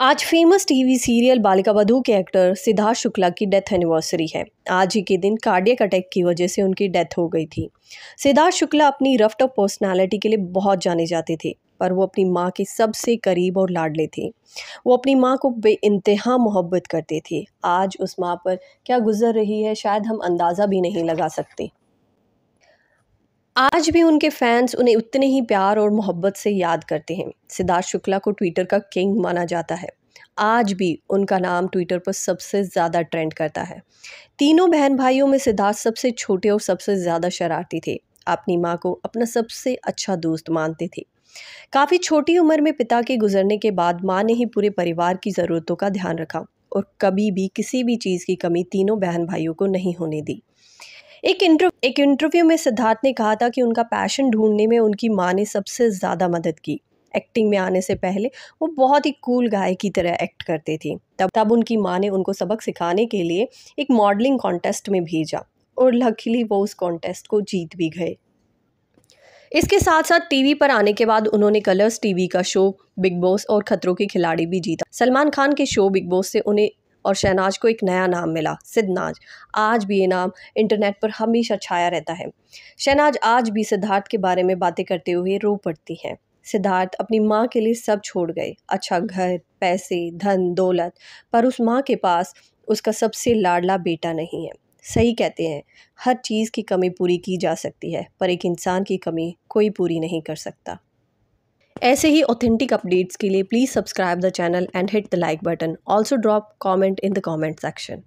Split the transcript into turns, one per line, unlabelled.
आज famous TV serial बालिका वधु के एक्टर सिद्धार्थ शुक्ला की डेथ एनिवर्सरी है आज ही के दिन कार्डियक अटैक की वजह से उनकी डेथ हो गई थी सिद्धार्थ शुक्ला अपनी रफ्ट ऑफ पर्सनैलिटी के लिए बहुत जाने जाते थे पर वो अपनी माँ के सबसे करीब और लाडले थे वो अपनी माँ को बे इंतहा मोहब्बत करते थे आज उस माँ पर क्या गुजर रही है शायद हम अंदाज़ा भी नहीं लगा सकते आज भी उनके फैंस उन्हें उतने ही प्यार और मोहब्बत से याद करते हैं सिद्धार्थ शुक्ला को ट्विटर का किंग माना जाता है आज भी उनका नाम ट्विटर पर सबसे ज़्यादा ट्रेंड करता है तीनों बहन भाइयों में सिद्धार्थ सबसे छोटे और सबसे ज़्यादा शरारती थे अपनी माँ को अपना सबसे अच्छा दोस्त मानते थे काफ़ी छोटी उम्र में पिता के गुजरने के बाद माँ ने ही पूरे परिवार की ज़रूरतों का ध्यान रखा और कभी भी किसी भी चीज़ की कमी तीनों बहन भाइयों को नहीं होने दी एक इंटरव्यू एक इंटरव्यू में सिद्धार्थ ने कहा था कि उनका पैशन ढूंढने में उनकी माँ ने सबसे ज़्यादा मदद की एक्टिंग में आने से पहले वो बहुत ही कूल गाय की तरह एक्ट करती थी तब तब उनकी माँ ने उनको सबक सिखाने के लिए एक मॉडलिंग कॉन्टेस्ट में भेजा और लकीली वो उस कॉन्टेस्ट को जीत भी गए इसके साथ साथ टीवी पर आने के बाद उन्होंने कलर्स टीवी का शो बिग बॉस और खतरों के खिलाड़ी भी जीता सलमान खान के शो बिग बॉस से उन्हें और शहनाज को एक नया नाम मिला सिद्धनाज आज भी ये नाम इंटरनेट पर हमेशा छाया रहता है शहनाज आज भी सिद्धार्थ के बारे में बातें करते हुए रो पड़ती हैं सिद्धार्थ अपनी माँ के लिए सब छोड़ गए अच्छा घर पैसे धन दौलत पर उस माँ के पास उसका सबसे लाडला बेटा नहीं है सही कहते हैं हर चीज़ की कमी पूरी की जा सकती है पर एक इंसान की कमी कोई पूरी नहीं कर सकता ऐसे ही ऑथेंटिक अपडेट्स के लिए please subscribe the channel and hit the like button also drop comment in the comment section